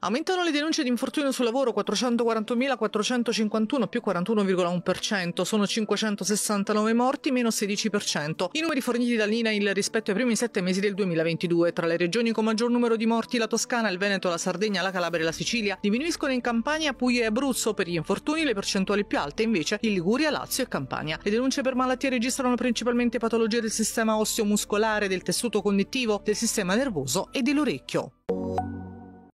Aumentano le denunce di infortunio sul lavoro 441.451 più 41,1%, sono 569 morti meno 16%. I numeri forniti dall'INAIL rispetto ai primi sette mesi del 2022. Tra le regioni con maggior numero di morti la Toscana, il Veneto, la Sardegna, la Calabria e la Sicilia. Diminuiscono in Campania, Puglia e Abruzzo per gli infortuni, le percentuali più alte invece in Liguria, Lazio e Campania. Le denunce per malattie registrano principalmente patologie del sistema osseo-muscolare, del tessuto connettivo, del sistema nervoso e dell'orecchio.